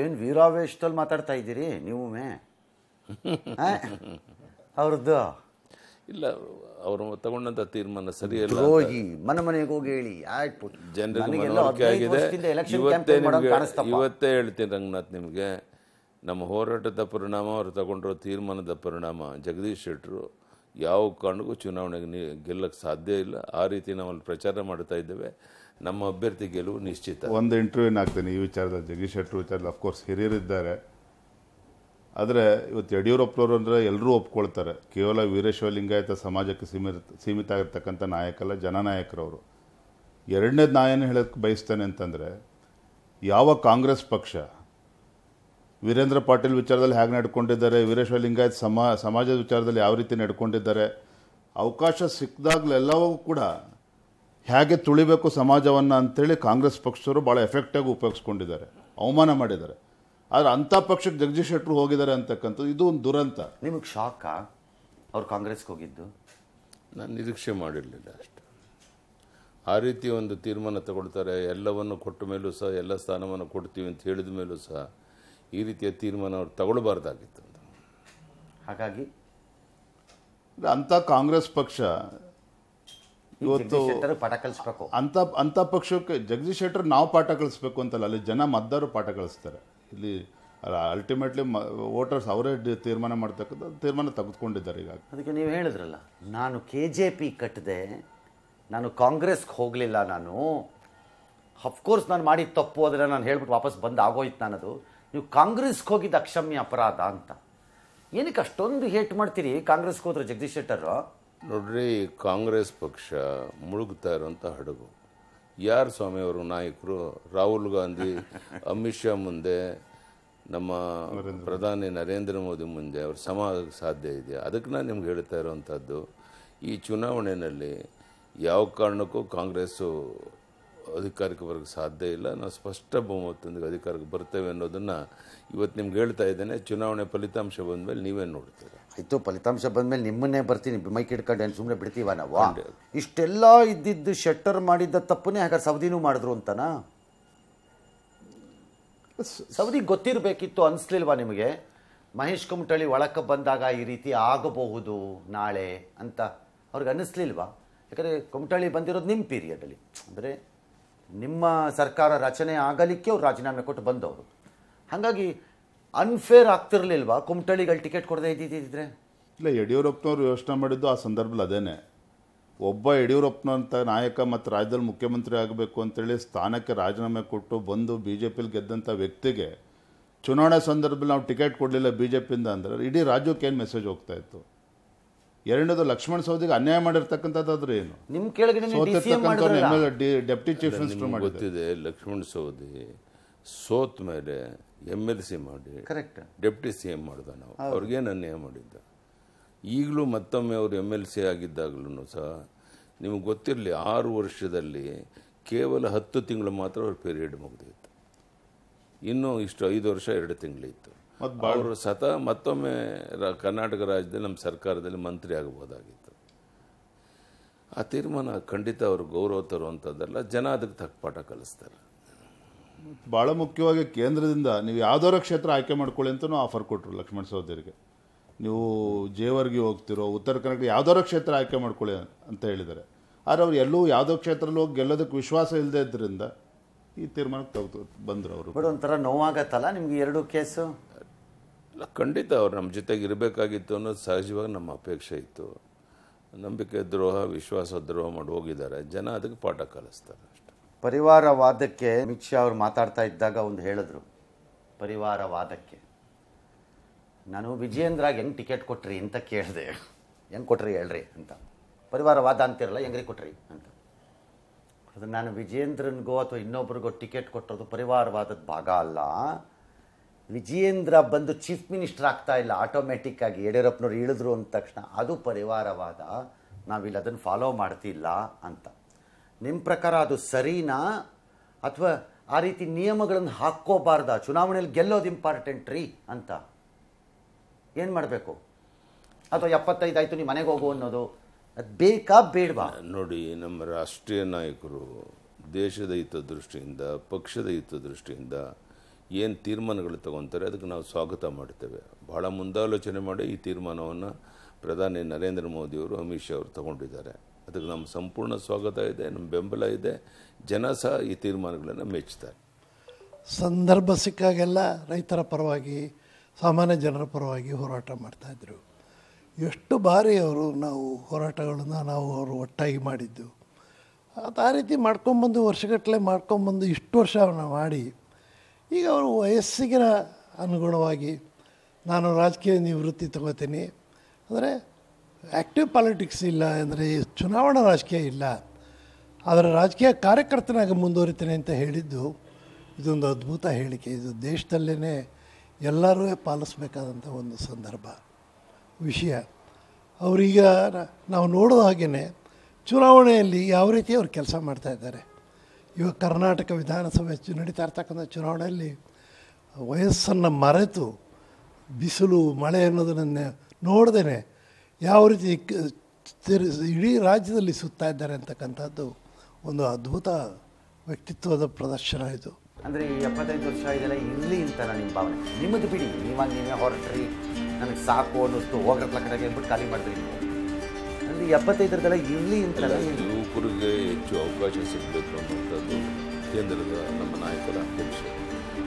ಏನು ವೀರಾವೇಶದಲ್ಲಿ ಮಾತಾಡ್ತಾ ಇದ್ದೀರಿ ನೀವು ಅವ್ರದ್ದು ಇಲ್ಲ ಅವರು ತಗೊಂಡಂತ ತೀರ್ಮಾನ ಸರಿಯಲ್ಲ ಹೋಗಿ ಮನೆ ಮನೆಗೆ ಹೋಗಿ ಹೇಳಿ ಜನರಿಗೆ ಇವತ್ತೇ ಹೇಳ್ತೀನಿ ರಂಗನಾಥ್ ನಿಮಗೆ ನಮ್ಮ ಹೋರಾಟದ ಪರಿಣಾಮ ಅವರು ತಗೊಂಡಿರೋ ತೀರ್ಮಾನದ ಪರಿಣಾಮ ಜಗದೀಶ್ ಶೆಟ್ಟರು ಯಾವ ಕಾರಣಕ್ಕೂ ಚುನಾವಣೆಗೆ ಗೆಲ್ಲಕ್ಕೆ ಸಾಧ್ಯ ಇಲ್ಲ ಆ ರೀತಿ ನಾವಲ್ಲಿ ಪ್ರಚಾರ ಮಾಡ್ತಾ ಇದ್ದೇವೆ ನಮ್ಮ ಅಭ್ಯರ್ಥಿ ಗೆಲುವು ನಿಶ್ಚಿತ ಒಂದು ಇಂಟರ್ವ್ಯೂನ ಹಾಕ್ತೇನೆ ಈ ವಿಚಾರದ ಜಗೀಶ್ ಶೆಟ್ಟರ್ ವಿಚಾರದಲ್ಲಿ ಅಫ್ಕೋರ್ಸ್ ಹಿರಿಯರಿದ್ದಾರೆ ಆದರೆ ಇವತ್ತು ಯಡಿಯೂರಪ್ಪನವರು ಅಂದರೆ ಎಲ್ಲರೂ ಒಪ್ಕೊಳ್ತಾರೆ ಕೇವಲ ವೀರೇಶ್ವರ ಲಿಂಗಾಯತ ಸಮಾಜಕ್ಕೆ ಸೀಮಿತ ಸೀಮಿತ ಆಗಿರ್ತಕ್ಕಂಥ ನಾಯಕಲ್ಲ ಜನನಾಯಕರವರು ಎರಡನೇದು ನಾಯನ ಏನು ಹೇಳೋಕ್ಕೆ ಬಯಸ್ತೇನೆ ಅಂತಂದರೆ ಯಾವ ಕಾಂಗ್ರೆಸ್ ಪಕ್ಷ ವೀರೇಂದ್ರ ಪಾಟೀಲ್ ವಿಚಾರದಲ್ಲಿ ಹೇಗೆ ನಡ್ಕೊಂಡಿದ್ದಾರೆ ವೀರೇಶ್ವರ ಲಿಂಗಾಯತ್ ಸಮಾಜದ ವಿಚಾರದಲ್ಲಿ ಯಾವ ರೀತಿ ನಡ್ಕೊಂಡಿದ್ದಾರೆ ಅವಕಾಶ ಸಿಕ್ಕದಾಗಲೆಲ್ಲವೂ ಕೂಡ ಹೇಗೆ ತುಳಿಬೇಕು ಸಮಾಜವನ್ನು ಅಂಥೇಳಿ ಕಾಂಗ್ರೆಸ್ ಪಕ್ಷದವರು ಭಾಳ ಎಫೆಕ್ಟಾಗಿ ಉಪಯೋಗಿಸ್ಕೊಂಡಿದ್ದಾರೆ ಅವಮಾನ ಮಾಡಿದ್ದಾರೆ ಆದರೆ ಅಂಥ ಪಕ್ಷಕ್ಕೆ ಜಗದೀಶ್ ಶೆಟ್ಟರು ಹೋಗಿದ್ದಾರೆ ಅಂತಕ್ಕಂಥದ್ದು ಇದು ಒಂದು ದುರಂತ ನಿಮಗೆ ಶಾಕಾ ಅವ್ರು ಕಾಂಗ್ರೆಸ್ಗೆ ಹೋಗಿದ್ದು ನಾನು ನಿರೀಕ್ಷೆ ಮಾಡಿರಲಿಲ್ಲ ಅಷ್ಟೆ ಆ ರೀತಿ ಒಂದು ತೀರ್ಮಾನ ತಗೊಳ್ತಾರೆ ಎಲ್ಲವನ್ನು ಕೊಟ್ಟ ಮೇಲೂ ಸಹ ಎಲ್ಲ ಸ್ಥಾನವನ್ನು ಕೊಡ್ತೀವಿ ಅಂತ ಹೇಳಿದ ಮೇಲೂ ಸಹ ಈ ರೀತಿಯ ತೀರ್ಮಾನ ಅವ್ರು ತಗೊಳ್ಬಾರ್ದಾಗಿತ್ತು ಹಾಗಾಗಿ ಅಂಥ ಕಾಂಗ್ರೆಸ್ ಪಕ್ಷ ಇವತ್ತು ಪಾಠ ಕಲಿಸ್ಬೇಕು ಅಂತ ಅಂಥ ಪಕ್ಷಕ್ಕೆ ಜಗದೀಶ್ ಶೆಟ್ಟರ್ ನಾವು ಪಾಠ ಕಲಿಸ್ಬೇಕು ಅಂತಲ್ಲ ಅಲ್ಲಿ ಜನ ಮತದಾರರು ಪಾಠ ಕಳಿಸ್ತಾರೆ ಇಲ್ಲಿ ಅಲ್ಟಿಮೇಟ್ಲಿ ವೋಟರ್ಸ್ ಅವರೇ ತೀರ್ಮಾನ ಮಾಡ್ತಕ್ಕಂಥ ತೀರ್ಮಾನ ತೆಗೆದುಕೊಂಡಿದ್ದಾರೆ ಈಗ ಅದಕ್ಕೆ ನೀವು ಹೇಳಿದ್ರಲ್ಲ ನಾನು ಕೆ ಜೆ ಪಿ ಕಟ್ಟಿದೆ ನಾನು ಕಾಂಗ್ರೆಸ್ಗೆ ಹೋಗಲಿಲ್ಲ ನಾನು ಅಫ್ಕೋರ್ಸ್ ನಾನು ಮಾಡಿದ ತಪ್ಪು ಅದನ್ನು ನಾನು ಹೇಳ್ಬಿಟ್ಟು ವಾಪಸ್ ಬಂದು ಆಗೋಯ್ತು ನಾನದು ನೀವು ಕಾಂಗ್ರೆಸ್ಗೆ ಹೋಗಿದ್ದು ಅಕ್ಷಮ್ಯ ಅಪರಾಧ ಅಂತ ಏನಕ್ಕೆ ಅಷ್ಟೊಂದು ಹೇಟ್ ಮಾಡ್ತೀರಿ ಕಾಂಗ್ರೆಸ್ಗೆ ಹೋದ್ರೆ ಜಗದೀಶ್ ಶೆಟ್ಟರು ನೋಡ್ರಿ ಕಾಂಗ್ರೆಸ್ ಪಕ್ಷ ಮುಳುಗ್ತಾ ಇರೋಂಥ ಹಡಗು ಯಾರು ಸ್ವಾಮಿಯವರು ನಾಯಕರು ರಾಹುಲ್ ಗಾಂಧಿ ಅಮಿತ್ ಶಾ ಮುಂದೆ ನಮ್ಮ ಪ್ರಧಾನಿ ನರೇಂದ್ರ ಮೋದಿ ಮುಂದೆ ಅವ್ರ ಸಮ ಸಾಧ್ಯ ಇದೆ ಅದಕ್ಕೆ ನಾನು ನಿಮ್ಗೆ ಹೇಳ್ತಾ ಇರೋವಂಥದ್ದು ಈ ಚುನಾವಣೆಯಲ್ಲಿ ಯಾವ ಕಾರಣಕ್ಕೂ ಕಾಂಗ್ರೆಸ್ಸು ಅಧಿಕಾರಕ್ಕೆ ಬರೋಕ್ಕೆ ಸಾಧ್ಯ ಇಲ್ಲ ನಾವು ಸ್ಪಷ್ಟ ಬಹುಮತದೊಂದಿಗೆ ಅಧಿಕಾರಕ್ಕೆ ಬರ್ತೇವೆ ಅನ್ನೋದನ್ನು ಇವತ್ತು ನಿಮ್ಗೆ ಹೇಳ್ತಾ ಇದ್ದೇನೆ ಚುನಾವಣೆ ಫಲಿತಾಂಶ ಮೇಲೆ ನೀವೇ ನೋಡ್ತೀರ ಆಯಿತು ಫಲಿತಾಂಶ ಬಂದ ಮೇಲೆ ನಿಮ್ಮನ್ನೇ ಬರ್ತೀನಿ ಮೈಕ್ ಇಟ್ಕೊಂಡು ಏನು ಸುಮ್ಮನೆ ಬಿಡ್ತೀವ ನಾವು ಇಷ್ಟೆಲ್ಲ ಇದ್ದಿದ್ದು ಶೆಟ್ಟರ್ ಮಾಡಿದ್ದ ತಪ್ಪನೇ ಹಾಗಾದ್ರೆ ಸೌದಿನೂ ಮಾಡಿದ್ರು ಅಂತನಾ ಸೌದಿ ಗೊತ್ತಿರಬೇಕಿತ್ತು ಅನಿಸ್ಲಿಲ್ವಾ ನಿಮಗೆ ಮಹೇಶ್ ಕುಮಟಳ್ಳಿ ಒಳಕ್ಕೆ ಬಂದಾಗ ಈ ರೀತಿ ಆಗಬಹುದು ನಾಳೆ ಅಂತ ಅವ್ರಿಗೆ ಅನ್ನಿಸ್ಲಿಲ್ವಾ ಯಾಕಂದರೆ ಕುಮಟಳ್ಳಿ ಬಂದಿರೋದು ನಿಮ್ಮ ಪೀರಿಯಡಲ್ಲಿ ಅಂದರೆ ನಿಮ್ಮ ಸರ್ಕಾರ ರಚನೆ ಆಗಲಿಕ್ಕೆ ಅವ್ರು ರಾಜೀನಾಮೆ ಕೊಟ್ಟು ಬಂದವರು ಹಾಗಾಗಿ ಅನ್ಫೇರ್ ಆಗ್ತಿರ್ಲಿಲ್ವಾ ಕುಮಟಳ್ಳಿಗಳು ಟಿಕೆಟ್ ಕೊಡದೆ ಇದ್ದಿದ್ದಿದ್ರೆ ಇಲ್ಲ ಯಡಿಯೂರಪ್ಪನವ್ರು ಯೋಚನೆ ಮಾಡಿದ್ದು ಆ ಸಂದರ್ಭದಲ್ಲಿ ಅದೇನೆ ಒಬ್ಬ ಯಡಿಯೂರಪ್ಪನಂಥ ನಾಯಕ ಮತ್ತು ರಾಜ್ಯದಲ್ಲಿ ಮುಖ್ಯಮಂತ್ರಿ ಆಗಬೇಕು ಅಂತೇಳಿ ಸ್ಥಾನಕ್ಕೆ ರಾಜೀನಾಮೆ ಕೊಟ್ಟು ಬಂದು ಬಿ ಜೆ ಪಿಲಿ ಗೆದ್ದಂಥ ವ್ಯಕ್ತಿಗೆ ಚುನಾವಣಾ ಸಂದರ್ಭದಲ್ಲಿ ನಾವು ಟಿಕೆಟ್ ಕೊಡಲಿಲ್ಲ ಬಿ ಜೆ ಪಿಯಿಂದ ಅಂದರೆ ಇಡೀ ರಾಜ್ಯಕ್ಕೆ ಏನು ಮೆಸೇಜ್ ಹೋಗ್ತಾಯಿತ್ತು ಎರಡನೇದು ಲಕ್ಷ್ಮಣ ಸವದಿಗೆ ಅನ್ಯಾಯ ಮಾಡಿರ್ತಕ್ಕಂಥದ್ದಾದ್ರೂ ಏನು ನಿಮ್ಮ ಕೆಳಗಡೆ ಡೆಪ್ಟಿ ಚೀಫ್ ಮಿನಿಸ್ಟರ್ ಗೊತ್ತಿದೆ ಲಕ್ಷ್ಮಣ ಸವದಿ ಸೋತ್ ಮೇಲೆ ಎಮ್ ಎಲ್ ಸಿ ಮಾಡಿ ಕರೆಕ್ಟ್ ಡೆಪ್ಟಿ ಸಿ ಎಂ ಮಾಡ್ದ ನಾವು ಅವ್ರಿಗೇನು ಅನ್ಯಾಯ ಮಾಡಿದ್ದ ಈಗಲೂ ಮತ್ತೊಮ್ಮೆ ಅವರು ಎಮ್ ಎಲ್ ಸಿ ಆಗಿದ್ದಾಗಲೂ ಸಹ ನಿಮಗೆ ಗೊತ್ತಿರಲಿ ಆರು ವರ್ಷದಲ್ಲಿ ಕೇವಲ ಹತ್ತು ತಿಂಗಳು ಮಾತ್ರ ಅವ್ರ ಪೀರಿಯಡ್ ಮುಗಿದಿತ್ತು ಇನ್ನೂ ಇಷ್ಟು ಐದು ವರ್ಷ ಎರಡು ತಿಂಗಳಿತ್ತು ಅವರು ಸತ ಮತ್ತೊಮ್ಮೆ ಕರ್ನಾಟಕ ರಾಜ್ಯದಲ್ಲಿ ನಮ್ಮ ಸರ್ಕಾರದಲ್ಲಿ ಮಂತ್ರಿ ಆಗಬಹುದಾಗಿತ್ತು ಆ ತೀರ್ಮಾನ ಖಂಡಿತ ಅವರು ಗೌರವ ತರುವಂಥದ್ದಲ್ಲ ಜನ ಅದಕ್ಕೆ ತಕ್ಕ ಪಾಠ ಕಲಿಸ್ತಾರೆ ಭಾಳ ಮುಖ್ಯವಾಗಿ ಕೇಂದ್ರದಿಂದ ನೀವು ಯಾವ್ದಾರ ಕ್ಷೇತ್ರ ಆಯ್ಕೆ ಮಾಡ್ಕೊಳ್ಳಿ ಅಂತಲೂ ಆಫರ್ ಕೊಟ್ಟರು ಲಕ್ಷ್ಮಣ ಸೌದರಿಗೆ ನೀವು ಜೇವರ್ಗೆ ಹೋಗ್ತಿರೋ ಉತ್ತರ ಕರ್ನಾಟಕ ಯಾವ್ದಾರ ಕ್ಷೇತ್ರ ಆಯ್ಕೆ ಮಾಡ್ಕೊಳ್ಳಿ ಅಂತ ಹೇಳಿದ್ದಾರೆ ಆದರೆ ಅವ್ರು ಎಲ್ಲೂ ಯಾವುದೋ ಕ್ಷೇತ್ರದಲ್ಲಿ ಹೋಗಿ ಗೆಲ್ಲೋದಕ್ಕೆ ವಿಶ್ವಾಸ ಇಲ್ಲದೆ ಇದ್ದರಿಂದ ಈ ತೀರ್ಮಾನಕ್ಕೆ ತಗ ಬಂದರು ಅವರು ಬಟ್ ಒಂಥರ ನೋವಾಗತ್ತಲ್ಲ ನಿಮ್ಗೆ ಎರಡು ಕೇಸು ಇಲ್ಲ ಖಂಡಿತ ಅವ್ರು ನಮ್ಮ ಜೊತೆಗೆ ಇರಬೇಕಾಗಿತ್ತು ಅನ್ನೋದು ಸಹಜವಾಗಿ ನಮ್ಮ ಅಪೇಕ್ಷೆ ಇತ್ತು ನಂಬಿಕೆ ದ್ರೋಹ ವಿಶ್ವಾಸ ದ್ರೋಹ ಮಾಡಿ ಹೋಗಿದ್ದಾರೆ ಜನ ಅದಕ್ಕೆ ಪಾಠ ಕಲಿಸ್ತಾರೆ ಅಷ್ಟೆ ಪರಿವಾರವಾದಕ್ಕೆ ಅಮಿತ್ ಶಾ ಅವ್ರು ಮಾತಾಡ್ತಾ ಇದ್ದಾಗ ಒಂದು ಹೇಳಿದ್ರು ಪರಿವಾರವಾದಕ್ಕೆ ನಾನು ವಿಜಯೇಂದ್ರಾಗ ಹೆಂಗೆ ಟಿಕೆಟ್ ಕೊಟ್ರಿ ಅಂತ ಕೇಳಿದೆ ಹೆಂಗೆ ಕೊಟ್ರಿ ಹೇಳ್ರಿ ಅಂತ ಪರಿವಾರವಾದ ಅಂತಿರಲ್ಲ ಹೆಂಗ್ರಿ ಕೊಟ್ರಿ ಅಂತ ಅದು ನಾನು ವಿಜೇಂದ್ರನಿಗೋ ಅಥವಾ ಇನ್ನೊಬ್ರಿಗೋ ಟಿಕೆಟ್ ಕೊಟ್ಟೋದು ಪರಿವಾರವಾದದ ಭಾಗ ಅಲ್ಲ ವಿಜಯೇಂದ್ರ ಬಂದು ಚೀಫ್ ಮಿನಿಸ್ಟರ್ ಆಗ್ತಾ ಇಲ್ಲ ಆಗಿ ಯಡಿಯೂರಪ್ಪನವ್ರು ಇಳಿದ್ರು ಅಂದ ತಕ್ಷಣ ಅದು ಪರಿವಾರವಾದ ನಾವಿಲ್ಲಿ ಅದನ್ನು ಫಾಲೋ ಮಾಡ್ತಿಲ್ಲ ಅಂತ ನಿಮ್ಮ ಪ್ರಕಾರ ಅದು ಸರಿನಾ ಅಥವಾ ಆ ರೀತಿ ನಿಯಮಗಳನ್ನು ಹಾಕೋಬಾರ್ದ ಚುನಾವಣೆಯಲ್ಲಿ ಗೆಲ್ಲೋದು ಇಂಪಾರ್ಟೆಂಟ್ ರೀ ಅಂತ ಏನು ಮಾಡಬೇಕು ಅಥವಾ ಎಪ್ಪತ್ತೈದು ಆಯಿತು ನೀವು ಮನೆಗೆ ಹೋಗು ಅನ್ನೋದು ಅದು ಬೇಕಾ ಬೇಡವಾ ನೋಡಿ ನಮ್ಮ ರಾಷ್ಟ್ರೀಯ ನಾಯಕರು ದೇಶದ ಹಿತದೃಷ್ಟಿಯಿಂದ ಪಕ್ಷದ ಹಿತದೃಷ್ಟಿಯಿಂದ ಏನು ತೀರ್ಮಾನಗಳು ತಗೊತಾರೆ ಅದಕ್ಕೆ ನಾವು ಸ್ವಾಗತ ಮಾಡ್ತೇವೆ ಬಹಳ ಮುಂದಾಲೋಚನೆ ಮಾಡಿ ಈ ತೀರ್ಮಾನವನ್ನು ಪ್ರಧಾನಿ ನರೇಂದ್ರ ಮೋದಿಯವರು ಅಮಿತ್ ಶಾ ಅವರು ತಗೊಂಡಿದ್ದಾರೆ ಅದಕ್ಕೆ ನಮ್ಮ ಸಂಪೂರ್ಣ ಸ್ವಾಗತ ಇದೆ ನಮ್ಮ ಬೆಂಬಲ ಇದೆ ಜನ ಸಹ ಈ ತೀರ್ಮಾನಗಳನ್ನು ಮೆಚ್ಚುತ್ತಾರೆ ಸಂದರ್ಭ ಸಿಕ್ಕಾಗೆಲ್ಲ ರೈತರ ಪರವಾಗಿ ಸಾಮಾನ್ಯ ಜನರ ಪರವಾಗಿ ಹೋರಾಟ ಮಾಡ್ತಾಯಿದ್ರು ಎಷ್ಟು ಬಾರಿ ಅವರು ನಾವು ಹೋರಾಟಗಳನ್ನು ನಾವು ಅವರು ಒಟ್ಟಾಗಿ ಮಾಡಿದ್ದು ಅದು ಆ ರೀತಿ ಮಾಡ್ಕೊಂಬಂದು ವರ್ಷಗಟ್ಟಲೆ ಮಾಡ್ಕೊಂಬಂದು ಇಷ್ಟು ವರ್ಷ ಮಾಡಿ ಈಗ ಅವರು ವಯಸ್ಸಿಗಿನ ಅನುಗುಣವಾಗಿ ನಾನು ರಾಜಕೀಯ ನಿವೃತ್ತಿ ತಗೋತೀನಿ ಅಂದರೆ ಆ್ಯಕ್ಟಿವ್ ಪಾಲಿಟಿಕ್ಸ್ ಇಲ್ಲ ಅಂದರೆ ಚುನಾವಣಾ ರಾಜಕೀಯ ಇಲ್ಲ ಆದರೆ ರಾಜಕೀಯ ಕಾರ್ಯಕರ್ತನಾಗಿ ಮುಂದುವರಿತೇನೆ ಅಂತ ಹೇಳಿದ್ದು ಇದೊಂದು ಅದ್ಭುತ ಹೇಳಿಕೆ ಇದು ದೇಶದಲ್ಲೇ ಎಲ್ಲರೂ ಪಾಲಿಸ್ಬೇಕಾದಂಥ ಒಂದು ಸಂದರ್ಭ ವಿಷಯ ಅವರೀಗ ನಾವು ನೋಡೋ ಹಾಗೆಯೇ ಚುನಾವಣೆಯಲ್ಲಿ ಯಾವ ರೀತಿ ಅವ್ರು ಕೆಲಸ ಮಾಡ್ತಾಯಿದ್ದಾರೆ ಇವಾಗ ಕರ್ನಾಟಕ ವಿಧಾನಸಭೆ ನಡೀತಾ ಇರ್ತಕ್ಕಂಥ ಚುನಾವಣೆಯಲ್ಲಿ ವಯಸ್ಸನ್ನು ಮರೆತು ಬಿಸಿಲು ಮಳೆ ಅನ್ನೋದನ್ನು ನೋಡ್ದೇ ಯಾವ ರೀತಿ ಇಡೀ ರಾಜ್ಯದಲ್ಲಿ ಸುತ್ತಾ ಇದ್ದಾರೆ ಅಂತಕ್ಕಂಥದ್ದು ಒಂದು ಅದ್ಭುತ ವ್ಯಕ್ತಿತ್ವದ ಪ್ರದರ್ಶನ ಇದು ಅಂದರೆ ಈ ಎಪ್ಪತ್ತೈದು ವರ್ಷ ಇದೆಲ್ಲ ಇರಲಿ ಅಂತ ನಿಮ್ಮ ಭಾವನೆ ನಿಮ್ಮದು ಬಿಡಿ ನೀವಾಗ ನೀವೇ ಹೊರಟ್ರಿ ನನಗೆ ಸಾಕು ಅನ್ನಿಸ್ತು ಹೋಗ್ರತ್ಲ ಅಂದ್ಬಿಟ್ಟು ಖಾಲಿ ಮಾಡಿದ್ರಿ ನೀವು ಎಪ್ಪತ್ತೈದರದಲ್ಲ ಇರಲಿ ಯುವಕರಿಗೆ ಹೆಚ್ಚು ಅವಕಾಶ ಸಿಗಬೇಕು ಅನ್ನುವಂಥದ್ದು ಕೇಂದ್ರದ ನಮ್ಮ ನಾಯಕರ ಅಧ್ಯಕ್ಷ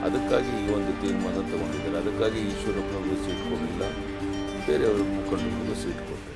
ಅದಕ್ಕಾಗಿ ಈ ಒಂದು ತೀರ್ಮಾನ ತಗೊಂಡಿದ್ದಾರೆ ಅದಕ್ಕಾಗಿ ಈಶ್ವರಪ್ಪನವರು ಸೀಟ್ ಕೊಡಲಿಲ್ಲ ಬೇರೆಯವ್ರ ಮುಖಂಡರು ಸೀಟ್ ಕೊಟ್ಟರು